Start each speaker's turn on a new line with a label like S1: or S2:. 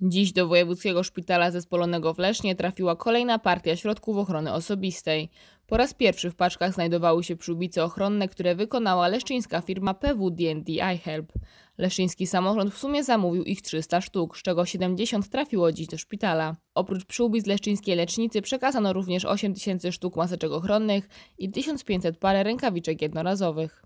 S1: Dziś do Wojewódzkiego Szpitala Zespolonego w Lesznie trafiła kolejna partia środków ochrony osobistej. Po raz pierwszy w paczkach znajdowały się przyłbice ochronne, które wykonała leszczyńska firma PWDND iHelp. Leszczyński samorząd w sumie zamówił ich 300 sztuk, z czego 70 trafiło dziś do szpitala. Oprócz przyłbic leszczyńskiej lecznicy przekazano również 8000 sztuk maseczek ochronnych i 1500 parę rękawiczek jednorazowych.